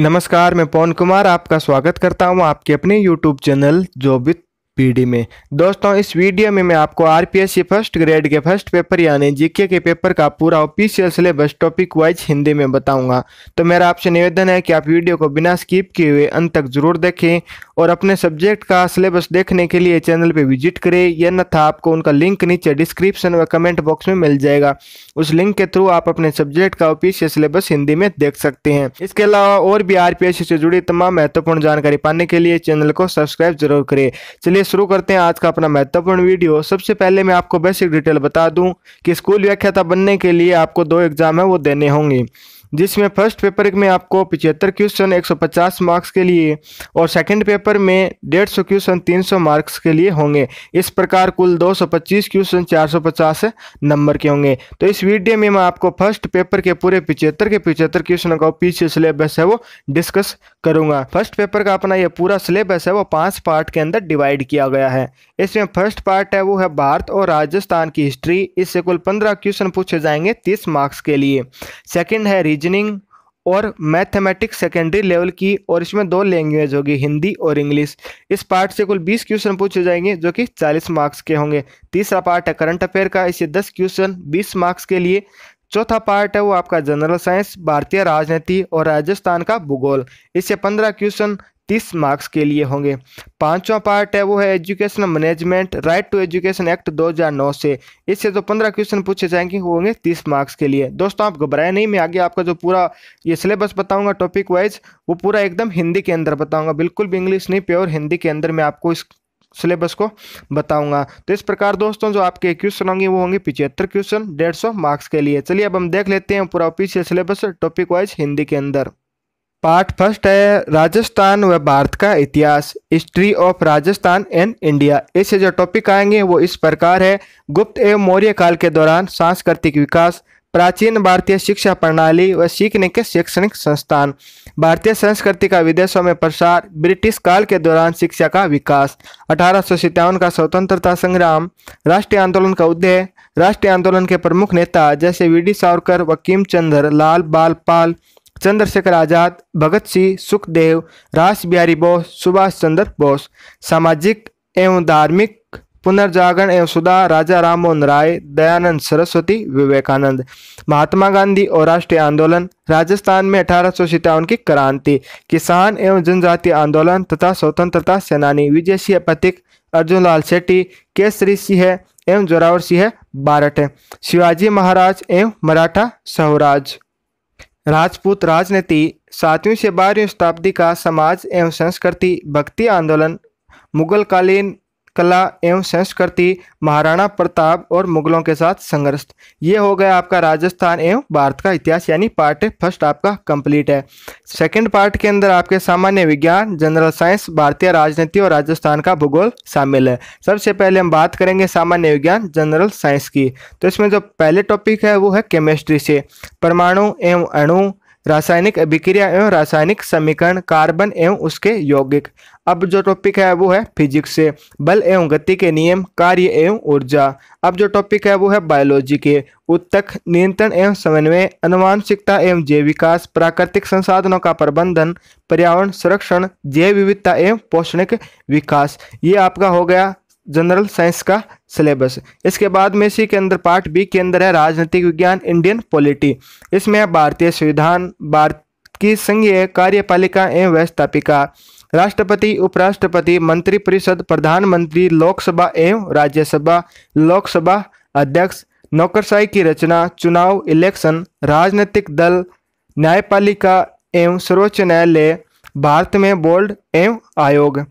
नमस्कार मैं पवन कुमार आपका स्वागत करता हूं आपके अपने YouTube channel job with P D दोस्तों इस वीडियो में मैं आपको आरपीएससी फर्स्ट ग्रेड के फर्स्ट पेपर यानी जीके के पेपर का पूरा official syllabus topic wise Hindi में बताऊंगा तो मेरा आपसे निवेदन है कि आप वीडियो को बिना स्किप किए हुए अंत तक जरूर देखें और अपने सब्जेक्ट का सिलेबस देखने के लिए चैनल पर विजिट करें न था आपको उनका लिंक नीचे डिस्क्रिप्शन व कमेंट बॉक्स में मिल जाएगा उस लिंक के थ्रू आप अपने सब्जेक्ट का ऑफिशियल सिलेबस हिंदी में देख सकते हैं इसके अलावा और भी आर से जुड़ी तमाम महत्वपूर्ण जानकारी पाने के लिए चैनल को सब्सक्राइब जरूर करें चलिए शुरू करते हैं आज का अपना महत्वपूर्ण वीडियो सबसे पहले मैं आपको बेसिक डिटेल बता दूं कि स्कूल व्याख्याता बनने के लिए आपको दो एग्ज़ाम है वो देने होंगे जिसमें फर्स्ट पेपर में आपको पिचहत्तर क्वेश्चन 150 मार्क्स के लिए और सेकंड पेपर में 150 क्वेश्चन 300 मार्क्स के लिए होंगे इस प्रकार कुल 225 क्वेश्चन 450 नंबर के होंगे तो इस वीडियो में मैं आपको फर्स्ट पेपर के पूरे पिचहत्तर के पिचहत्तर क्वेश्चन का पीछे सिलेबस है वो डिस्कस करूंगा फर्स्ट पेपर का अपना यह पूरा सिलेबस है वो पाँच पार्ट के अंदर डिवाइड किया गया है इसमें फर्स्ट पार्ट है वो है भारत और राजस्थान की हिस्ट्री इससे कुल पंद्रह क्वेश्चन पूछे जाएंगे तीस मार्क्स के लिए सेकेंड है रीजनिंग और मैथमेटिक्स सेकेंडरी लेवल की और इसमें दो लैंग्वेज होगी हिंदी और इंग्लिश इस पार्ट से कुल 20 क्वेश्चन पूछे जाएंगे जो कि 40 मार्क्स के होंगे तीसरा पार्ट है करंट अफेयर का इसे 10 क्वेश्चन 20 मार्क्स के लिए चौथा पार्ट है वो आपका जनरल साइंस भारतीय राजनीति और राजस्थान का भूगोल इससे पंद्रह क्वेश्चन तीस मार्क्स के लिए होंगे पांचवा पार्ट है वो है education management right to education act 2009 से इससे जो पंद्रह क्वेश्चन पूछे जाएंगे वो होंगे तीस मार्क्स के लिए दोस्तों आप घबराए नहीं मैं आगे आपका जो पूरा ये सिलेबस बताऊंगा टॉपिक वाइज वो पूरा एकदम हिंदी के अंदर बताऊंगा बिल्कुल भी इंग्लिश नहीं प्योर हिंदी के अंदर मैं आपको इस सिलेबस को बताऊंगा तो इस प्रकार दोस्तों जो आपके क्वेश्चन होंगे वो होंगे पिछहत्तर क्वेश्चन डेढ़ सौ मार्क्स के लिए चलिए अब हम देख लेते हैं पूरा official syllabus topic wise Hindi के अंदर पार्ट फर्स्ट है राजस्थान व भारत का इतिहास history of Rajasthan and India इससे जो टॉपिक आएंगे वो इस प्रकार है गुप्त एवं मौर्य काल के दौरान सांस्कृतिक विकास प्राचीन भारतीय शिक्षा प्रणाली व सीखने के शैक्षणिक संस्थान भारतीय संस्कृति का विदेशों में प्रसार ब्रिटिश काल के दौरान शिक्षा का विकास अठारह का स्वतंत्रता संग्राम राष्ट्रीय आंदोलन का उदय राष्ट्रीय आंदोलन के प्रमुख नेता जैसे वी डी सावरकर व किमचंद्र लाल बाल पाल चंद्रशेखर आज़ाद भगत सिंह सुखदेव राज बिहारी बोस सुभाष चंद्र बोस सामाजिक एवं धार्मिक पुनर्जागरण एवं सुधा राजा राम मोहन राय दयानंद सरस्वती विवेकानंद महात्मा गांधी और राष्ट्रीय आंदोलन राजस्थान में अठारह की क्रांति किसान एवं जनजातीय आंदोलन तथा स्वतंत्रता सेनानी विजय सिंह पथिक अर्जुन लाल शेट्टी केसरी सिंह एवं जोरावर सिंह बारट शिवाजी महाराज एवं मराठा स्वराज राजपूत राजनीति सातवीं से बारहवीं शताब्दी का समाज एवं संस्कृति भक्ति आंदोलन मुगलकालीन कला एवं संस्कृति महाराणा प्रताप और मुगलों के साथ संघर्ष ये हो गया आपका राजस्थान एवं भारत का इतिहास यानी पार्ट फर्स्ट आपका कंप्लीट है सेकंड पार्ट के अंदर आपके सामान्य विज्ञान जनरल साइंस भारतीय राजनीति और राजस्थान का भूगोल शामिल है सबसे पहले हम बात करेंगे सामान्य विज्ञान जनरल साइंस की तो इसमें जो पहले टॉपिक है वो है केमिस्ट्री से परमाणु एवं अणु रासायनिक अभिक्रिया एवं रासायनिक समीकरण कार्बन एवं उसके यौगिक अब जो टॉपिक है वो है फिजिक्स से बल एवं गति के नियम कार्य एवं ऊर्जा अब जो टॉपिक है वो है बायोलॉजी के उत्तक नियंत्रण एवं समन्वय अनुवांशिकता एवं जैव विकास प्राकृतिक संसाधनों का प्रबंधन पर्यावरण संरक्षण जैव विविधता एवं पौष्णिक विकास ये आपका हो गया जनरल साइंस का सिलेबस इसके बाद में इसी के अंदर पार्ट बी के अंदर है राजनीतिक विज्ञान इंडियन पॉलिटी इसमें भारतीय संविधान भारत की संघीय कार्यपालिका एवं व्यवस्थापिका राष्ट्रपति उपराष्ट्रपति मंत्रिपरिषद प्रधानमंत्री लोकसभा एवं राज्यसभा लोकसभा अध्यक्ष नौकरशाही की रचना चुनाव इलेक्शन राजनीतिक दल न्यायपालिका एवं सर्वोच्च न्यायालय भारत में बोर्ड एवं आयोग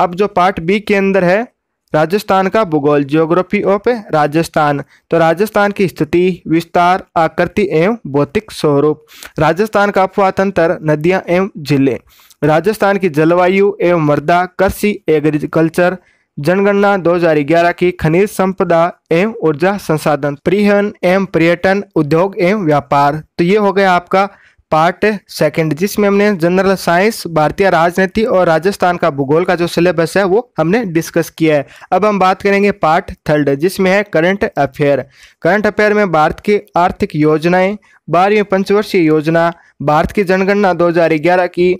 अब जो पार्ट बी के अंदर है राजस्थान का भूगोल ज्योग्राफी ऑफ राजस्थान तो राजस्थान की स्थिति विस्तार आकृति एवं भौतिक स्वरूप राजस्थान का अपवातंत्र नदियां एवं जिले राजस्थान की जलवायु एवं मृदा कृषि एग्रीकल्चर जनगणना 2011 की खनिज संपदा एवं ऊर्जा संसाधन परिहन एवं पर्यटन उद्योग एवं व्यापार तो ये हो गया आपका पार्ट सेकंड जिसमें हमने जनरल साइंस भारतीय राजनीति और राजस्थान का भूगोल का जो सिलेबस है वो हमने डिस्कस किया है अब हम बात करेंगे पार्ट थर्ड जिसमें है करंट अफेयर करंट अफेयर में भारत की आर्थिक योजनाएं बारहवीं पंचवर्षीय योजना भारत की जनगणना 2011 की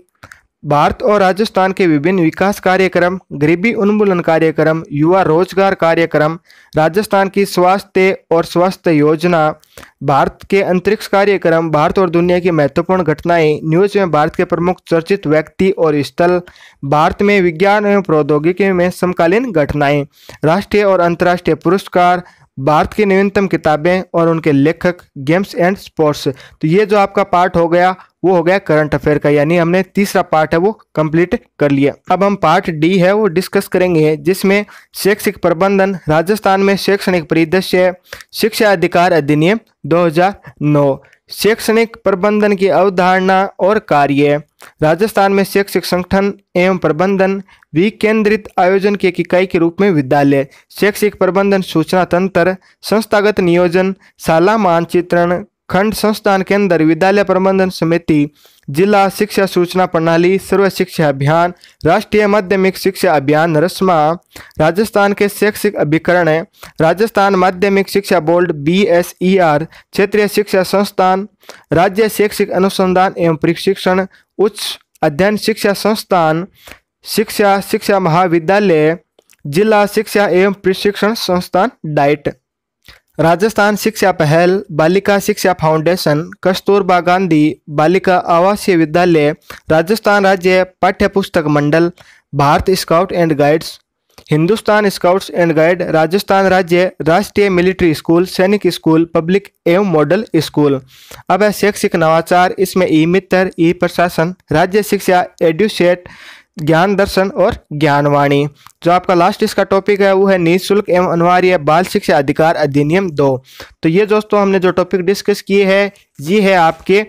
भारत और राजस्थान के विभिन्न विकास कार्यक्रम गरीबी उन्मूलन कार्यक्रम युवा रोजगार कार्यक्रम राजस्थान की स्वास्थ्य और स्वास्थ्य योजना भारत के अंतरिक्ष कार्यक्रम भारत और दुनिया की महत्वपूर्ण घटनाएं न्यूज में भारत के प्रमुख चर्चित व्यक्ति और स्थल भारत में विज्ञान एवं प्रौद्योगिकी में समकालीन घटनाएं राष्ट्रीय और अंतर्राष्ट्रीय पुरस्कार भारत की नवीनतम किताबें और उनके लेखक गेम्स एंड स्पोर्ट्स तो ये जो आपका पार्ट हो गया वो हो गया करंट अफेयर का यानी हमने तीसरा पार्ट है वो कंप्लीट कर लिया अब हम पार्ट डी है वो डिस्कस करेंगे जिसमें शैक्षिक प्रबंधन राजस्थान में शैक्षणिक परिदृश्य शिक्षा अधिकार अधिनियम 2009 शैक्षणिक प्रबंधन की अवधारणा और कार्य राजस्थान में शैक्षिक संगठन एवं प्रबंधन विकेंद्रित आयोजन की एक इकाई के रूप में विद्यालय शैक्षिक प्रबंधन सूचना तंत्र संस्थागत नियोजन शाला मानचित्रण खंड संस्थान के अंदर विद्यालय प्रबंधन समिति जिला शिक्षा सूचना प्रणाली सर्व शिक्षा अभियान राष्ट्रीय माध्यमिक शिक्षा अभियान रस्मा राजस्थान के शैक्षिक अभिकरण राजस्थान माध्यमिक शिक्षा board B S E R क्षेत्रीय शिक्षा संस्थान राज्य शैक्षिक अनुसंधान एवं प्रशिक्षण उच्च अध्ययन शिक्षा संस्थान शिक्षा शिक्षा महाविद्यालय जिला शिक्षा एवं प्रशिक्षण संस्थान डाइट राजस्थान शिक्षा पहल बालिका शिक्षा फाउंडेशन कस्तूरबा गांधी बालिका आवासीय विद्यालय राजस्थान राज्य पाठ्यपुस्तक मंडल Bharat scout and guides Hindustan scouts and guide Rajasthan राज्य राष्ट्रीय military school Sainik school public एवं मॉडल स्कूल अब है शैक्षिक नवाचार इसमें ई मित्र ई प्रशासन राज्य शिक्षा एड्यूसेट ज्ञान दर्शन और ज्ञानवाणी जो आपका लास्ट इसका टॉपिक है वो है निःशुल्क एवं अनिवार्य बाल शिक्षा अधिकार अधिनियम दो तो ये दोस्तों हमने जो टॉपिक डिस्कस किए हैं ये है आपके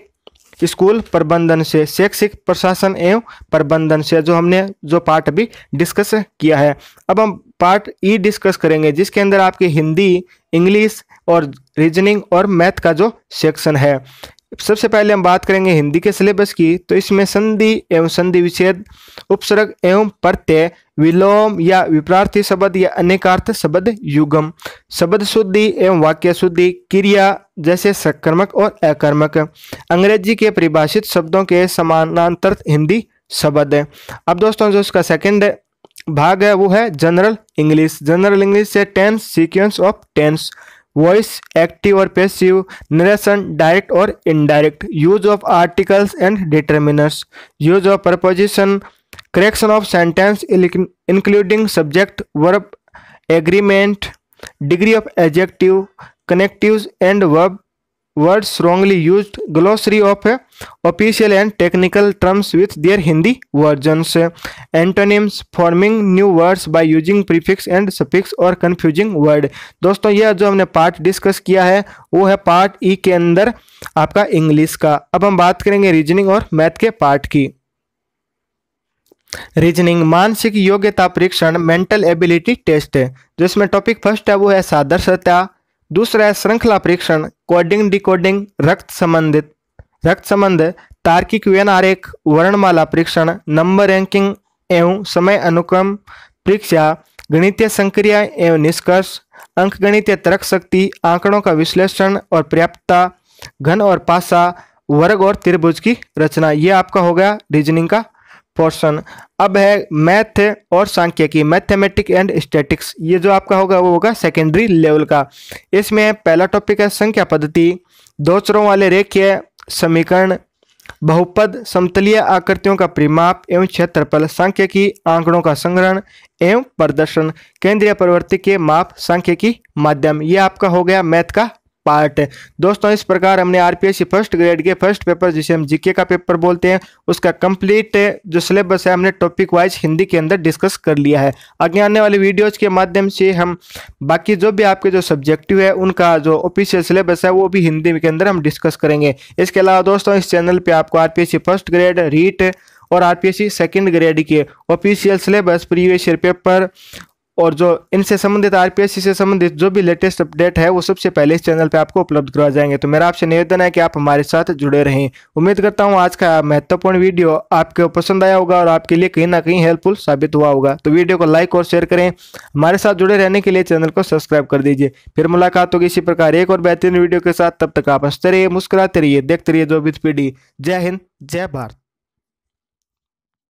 स्कूल प्रबंधन से शैक्षिक प्रशासन एवं प्रबंधन से जो हमने जो पार्ट अभी डिस्कस किया है अब हम पार्ट ई डिस्कस करेंगे जिसके अंदर आपके हिंदी इंग्लिश और रीजनिंग और मैथ का जो सेक्शन है सबसे पहले हम बात करेंगे हिंदी के सिलेबस की तो इसमें संधि एवं संधि विच्छेद उपसर्ग एवं प्रत्यय विलोम या विप्रार्थी शब्द या अनेकार्थ शब्द युगम शब्द शुद्धि एवं वाक्य शुद्धि क्रिया जैसे सकर्मक और अकर्मक अंग्रेजी के परिभाषित शब्दों के समानांतर हिंदी शब्द है अब दोस्तों जो उसका सेकेंड भाग है वो है जनरल इंग्लिश जनरल इंग्लिश से tense sequence of tense voice, active or passive, narration, direct or indirect, use of articles and determiners, use of preposition, correction of sentence including subject, verb, agreement, degree of adjective, connectives and verb words wrongly use glossary of official and technical terms with their Hindi versions antonyms forming new words by using prefix and suffix और confusing word दोस्तों यह जो हमने part discuss किया है वो है part ई e के अंदर आपका इंग्लिश का अब हम बात करेंगे रीजनिंग और मैथ के पार्ट की रीजनिंग मानसिक योग्यता परीक्षण मेंटल एबिलिटी टेस्ट जिसमें टॉपिक फर्स्ट है वो है सादर सत्या दूसरा है श्रृंखला परीक्षण कोडिंग डिकोडिंग रक्त संबंधित रक्त संबंध तार्किक वेन आरेख वर्णमाला परीक्षण नंबर रैंकिंग एवं समय अनुक्रम परीक्षा गणितीय संक्रिया एवं निष्कर्ष अंक गणितीय तर्क शक्ति आंकड़ों का विश्लेषण और पर्याप्तता घन और पासा वर्ग और त्रिभुज की रचना ये आपका हो गया रीजनिंग का पोर्शन अब है मैथ और सांख्यिकी मैथमेटिक एंड स्टैटिक्स ये जो आपका होगा वो होगा सेकेंडरी लेवल का इसमें पहला टॉपिक है संख्या पद्धति दो चरों वाले रेखीय समीकरण बहुपद समतलीय आकृतियों का परिमाप एवं क्षेत्रफल सांख्यिकी आंकड़ों का संग्रहण एवं प्रदर्शन केंद्रीय प्रवृत्ति के माप सांख्यिकी माध्यम ये आपका हो गया मैथ का पार्ट दोस्तों इस प्रकार हमने आरपीएससी फर्स्ट ग्रेड के फर्स्ट पेपर जिसे हम जीके का पेपर बोलते हैं उसका कंप्लीट जो सिलेबस है हमने टॉपिक वाइज हिंदी के अंदर डिस्कस कर लिया है आगे आने वाले वीडियोज के माध्यम से हम बाकी जो भी आपके जो सब्जेक्टिव है उनका जो ऑफिशियल सिलेबस है वो भी हिंदी के अंदर हम डिस्कस करेंगे इसके अलावा दोस्तों इस चैनल पर आपको आर फर्स्ट ग्रेड रीट और आरपीएससी सेकंड ग्रेड के official syllabus previous year paper और जो इनसे संबंधित आरपीएससी से संबंधित जो भी लेटेस्ट अपडेट है वो सबसे पहले इस चैनल पे आपको उपलब्ध करवा जाएंगे तो मेरा आपसे निवेदन है कि आप हमारे साथ जुड़े रहें उम्मीद करता हूँ आज का महत्वपूर्ण वीडियो आपको पसंद आया होगा और आपके लिए कहीं ना कहीं हेल्पफुल साबित हुआ होगा तो वीडियो को लाइक और शेयर करें हमारे साथ जुड़े रहने के लिए चैनल को सब्सक्राइब कर दीजिए फिर मुलाकात होगी इसी प्रकार एक और बेहतरीन वीडियो के साथ तब तक आप हंसते रहिए मुस्कुराते रहिए देखते रहिए जो भी पीढ़ी जय हिंद जय भारत